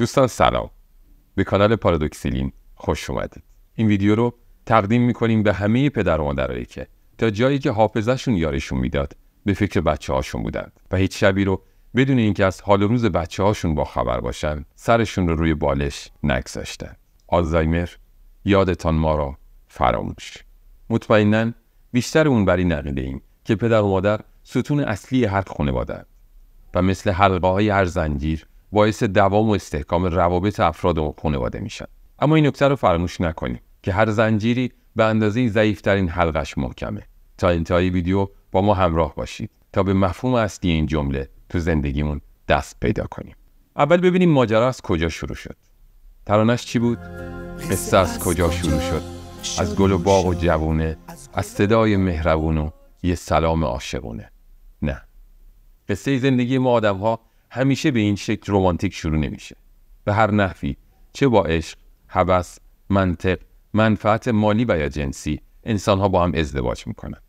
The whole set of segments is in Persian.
دوستان سلام به کانال پارادوکسیلین خوش اومدید این ویدیو رو تقدیم می‌کنیم به همه پدر و مادرایی که تا جایی که حافظه‌شون یارشون میداد به فکر بچه بودند و هیچ شبی رو بدون اینکه از حال روز بچه هاشون با خبر باشن سرشون رو روی بالش نگذاشتن آلزایمر یادتان ما را فراموش مطمئنا بیشتر اون بری نقیده ایم که پدر و مادر ستون اصلی هر خانواده و مثل حلقه های هر زنجیر باعث دوام و استحکام روابط افراد و خانواده میشن اما این نکته رو فراموش نکنیم که هر زنجیری به اندازه ضعیفترین حلقش محکمه تا انتهای ویدیو با ما همراه باشید تا به مفهوم اصلی این جمله تو زندگیمون دست پیدا کنیم اول ببینیم ماجرا از کجا شروع شد ترانش چی بود قصه از کجا شروع شد از گل و باغ و جوونه از صدای مهربون و یه سلام عاشقونه نه قصه زندگی ما آدم همیشه به این شکل رومانتیک شروع نمیشه به هر نحوی چه با عشق هوس منطق منفعت مالی و یا جنسی انسانها با هم ازدواج میکنند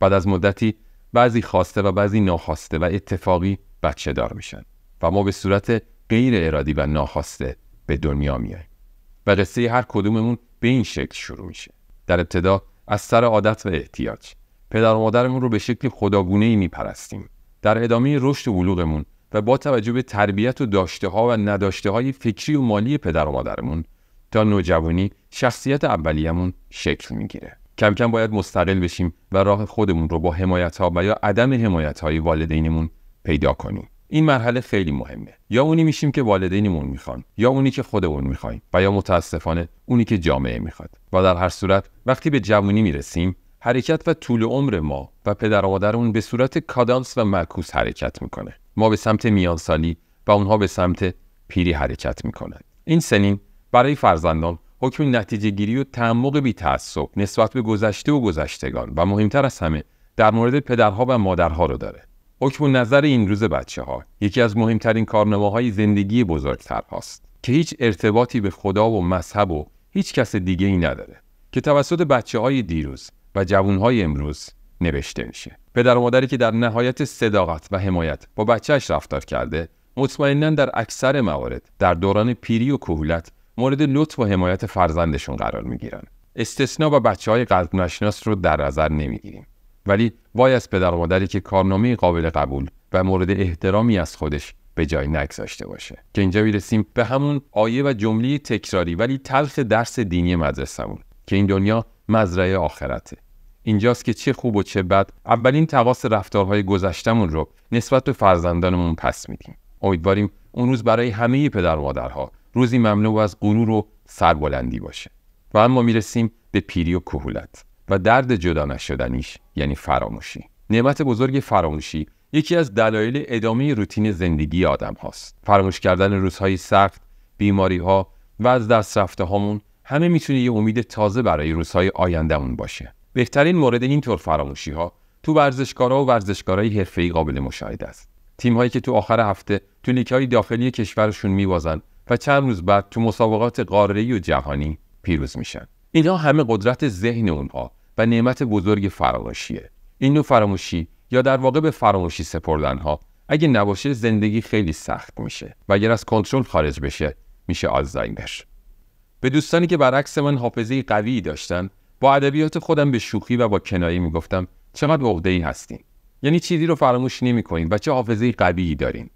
بعد از مدتی بعضی خواسته و بعضی ناخواسته و اتفاقی بچه دار میشن و ما به صورت غیر ارادی و ناخواسته به دنیا میاییم و قصه هر کدوممون به این شکل شروع میشه در ابتدا از سر عادت و احتیاج پدر و مادرمون رو به شکل خداگونه ای میپرستیم در ادامه رشد و بلوغمون و با توجه به تربیت و داشته ها و نداشته های فکری و مالی پدر و مادرمون تا نوجوانی شخصیت اولیه‌مون شکل میگیره کم کم باید مستقل بشیم و راه خودمون رو با حمایت ها و یا عدم حمایت های والدینمون پیدا کنیم این مرحله خیلی مهمه یا اونی میشیم که والدینمون میخوان یا اونی که خودمون میخوایم و یا متاسفانه اونی که جامعه میخواد و در هر صورت وقتی به جوانی میرسیم حرکت و طول عمر ما و پدر و اون به صورت کادانس و معکوس حرکت میکنه ما به سمت میانسالی و اونها به سمت پیری حرکت میکنند این سنین برای فرزندان حکم نتیجه گیری و تعمق بی تعصب نسبت به گذشته و گذشتگان و مهمتر از همه در مورد پدرها و مادرها رو داره حکم نظر این روز بچه ها یکی از مهمترین کارنامه‌های زندگی بزرگتر هاست که هیچ ارتباطی به خدا و مذهب و هیچ کس دیگه ای نداره که توسط بچه های دیروز و جوانهای امروز نوشته میشه پدر و مادری که در نهایت صداقت و حمایت با بچهش رفتار کرده مطمئنا در اکثر موارد در دوران پیری و کهولت مورد لطف و حمایت فرزندشون قرار میگیرن استثنا و بچه های قلب نشناس رو در نظر نمیگیریم ولی وای از پدر و مادری که کارنامه قابل قبول و مورد احترامی از خودش به جای نگذاشته باشه که اینجا میرسیم به همون آیه و جمله تکراری ولی تلخ درس دینی مدرسهمون که این دنیا مزرعه آخرته اینجاست که چه خوب و چه بد اولین تقاس رفتارهای گذشتمون رو نسبت به فرزندانمون پس میدیم امیدواریم اون روز برای همه پدر و مادرها روزی مملو از غرور و سربلندی باشه و اما میرسیم به پیری و کهولت و درد جدا نشدنیش یعنی فراموشی نعمت بزرگ فراموشی یکی از دلایل ادامه روتین زندگی آدم هاست فراموش کردن روزهای سخت بیماری ها و از دست رفته همه میتونه یه امید تازه برای روزهای آیندهمون باشه بهترین مورد اینطور فراموشی ها تو ورزشکارا و ورزشکارای حرفه‌ای قابل مشاهده است تیم هایی که تو آخر هفته تو های داخلی کشورشون میوازن و چند روز بعد تو مسابقات قاره‌ای و جهانی پیروز میشن اینها همه قدرت ذهن اونها و نعمت بزرگ فراموشیه این نوع فراموشی یا در واقع به فراموشی سپردن ها اگه نباشه زندگی خیلی سخت میشه و اگر از کنترل خارج بشه میشه آلزایمر به دوستانی که برعکس من حافظه قوی داشتن با ادبیات خودم به شوخی و با کنایه میگفتم چقدر عقده ای هستین یعنی چیزی رو فراموش کنین و چه حافظه قوی دارین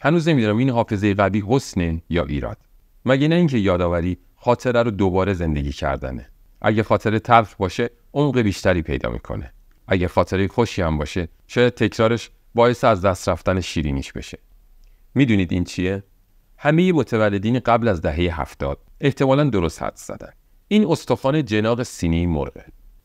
هنوز نمیدونم این حافظه قوی حسنه یا ایراد مگه نه اینکه یادآوری خاطره رو دوباره زندگی کردنه اگه خاطره تلخ باشه عمق بیشتری پیدا میکنه اگه خاطره خوشی هم باشه شاید تکرارش باعث از دست رفتن شیرینیش بشه میدونید این چیه همه متولدین قبل از دهه هفتاد احتمالا درست حد زدن این استخوان جناق سینه مرغ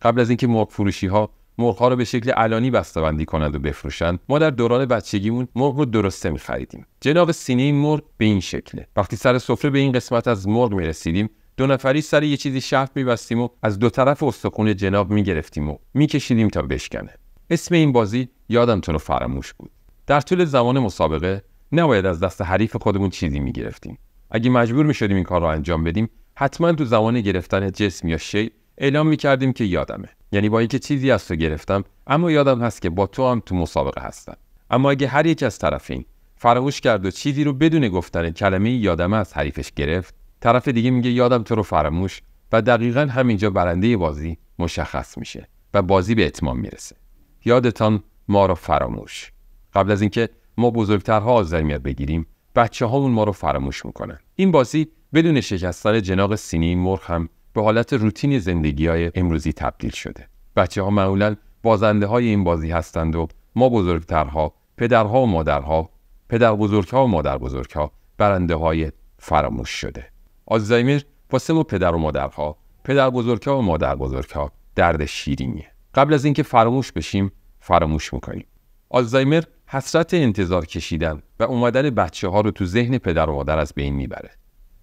قبل از اینکه مرغ فروشی ها ها رو به شکل علانی بسته‌بندی کنند و بفروشند ما در دوران بچگیمون مرغ رو درسته می‌خریدیم جناق سینه مرغ به این شکله وقتی سر سفره به این قسمت از مرغ میرسیدیم دو نفری سر یه چیزی می میبستیم و از دو طرف استخون جناب میگرفتیم و میکشیدیم تا بشکنه اسم این بازی یادم فراموش بود در طول زمان مسابقه نباید از دست حریف خودمون چیزی میگرفتیم اگه مجبور میشدیم این کار را انجام بدیم حتما تو زمان گرفتن جسم یا شی اعلام میکردیم که یادمه یعنی با اینکه چیزی از تو گرفتم اما یادم هست که با تو هم تو مسابقه هستم اما اگه هر یک از طرفین فراموش کرد و چیزی رو بدون گفتن کلمه یادمه از حریفش گرفت طرف دیگه میگه یادم تو رو فراموش و دقیقا همینجا برنده بازی مشخص میشه و بازی به اتمام میرسه یادتان ما رو فراموش قبل از اینکه ما بزرگترها آلزایمر بگیریم بچه اون ما رو فراموش میکنن این بازی بدون شکستن جناق سینی مرغ هم به حالت روتین زندگی های امروزی تبدیل شده بچه ها معمولا بازنده های این بازی هستند و ما بزرگترها پدرها و مادرها پدر بزرگها و مادر بزرگها برنده های فراموش شده آلزایمر واسه ما پدر و مادرها پدر بزرگها و مادر بزرگها درد شیرینیه قبل از اینکه فراموش بشیم فراموش میکنیم آلزایمر حسرت انتظار کشیدن و اومدن بچه ها رو تو ذهن پدر و مادر از بین میبره.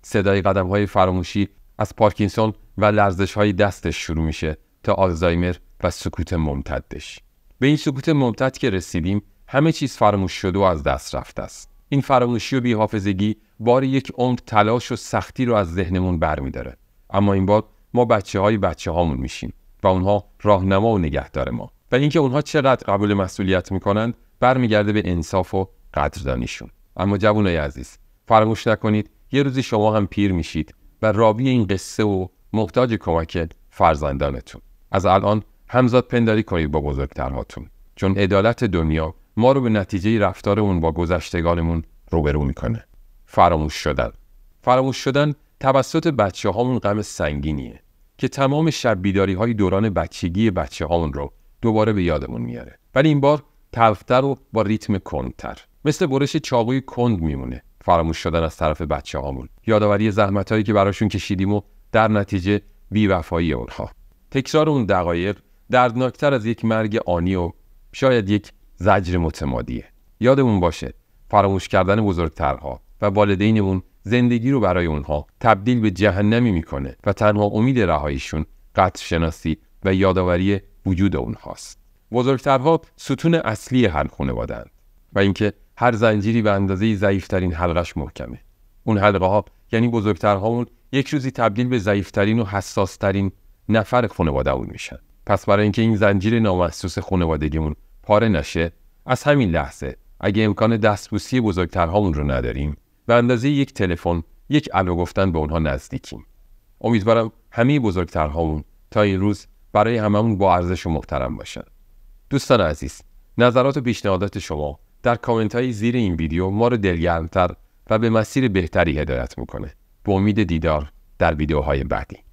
صدای قدم های فراموشی از پارکینسون و لرزش های دستش شروع میشه تا آلزایمر و سکوت ممتدش. به این سکوت ممتد که رسیدیم همه چیز فراموش شده و از دست رفته است. این فراموشی و بیحافظگی بار یک عمر تلاش و سختی رو از ذهنمون برمیداره. اما این بار ما بچه های بچه هامون میشیم و اونها راهنما و نگهدار ما. و اینکه اونها چقدر قبول مسئولیت میکنند برمیگرده به انصاف و قدردانیشون اما جوانای عزیز فراموش نکنید یه روزی شما هم پیر میشید و رابی این قصه و محتاج کمک فرزندانتون از الان همزاد پنداری کنید با بزرگترهاتون چون عدالت دنیا ما رو به نتیجه رفتارمون و با گذشتگانمون روبرو میکنه فراموش شدن فراموش شدن توسط بچه هامون غم سنگینیه که تمام شب بیداری های دوران بچگی بچه هامون رو دوباره به یادمون میاره ولی این بار تلختر و با ریتم کندتر مثل برش چاقوی کند میمونه فراموش شدن از طرف بچه هامون یادآوری زحمت هایی که براشون کشیدیم و در نتیجه بیوفایی اونها تکرار اون دقایق دردناکتر از یک مرگ آنی و شاید یک زجر متمادیه یادمون باشه فراموش کردن بزرگترها و والدینمون زندگی رو برای اونها تبدیل به جهنمی میکنه و تنها امید رهاییشون قطع شناسی و یادآوری وجود هاست. بزرگترها ستون اصلی هر خانوادهاند و اینکه هر زنجیری به اندازه ضعیفترین حلقش محکمه اون حلقه ها یعنی بزرگترهامون یک روزی تبدیل به ضعیفترین و حساسترین نفر خانواده اون میشن پس برای اینکه این زنجیر نامحسوس خانوادگیمون پاره نشه از همین لحظه اگه امکان دستبوسی بزرگترهامون رو نداریم به اندازه یک تلفن یک الو گفتن به اونها نزدیکیم امیدوارم همه بزرگترهامون تا این روز برای هممون با ارزش و محترم باشن دوستان عزیز نظرات و پیشنهادات شما در کامنت های زیر این ویدیو ما رو دلگرمتر و به مسیر بهتری هدایت میکنه به امید دیدار در ویدیوهای بعدی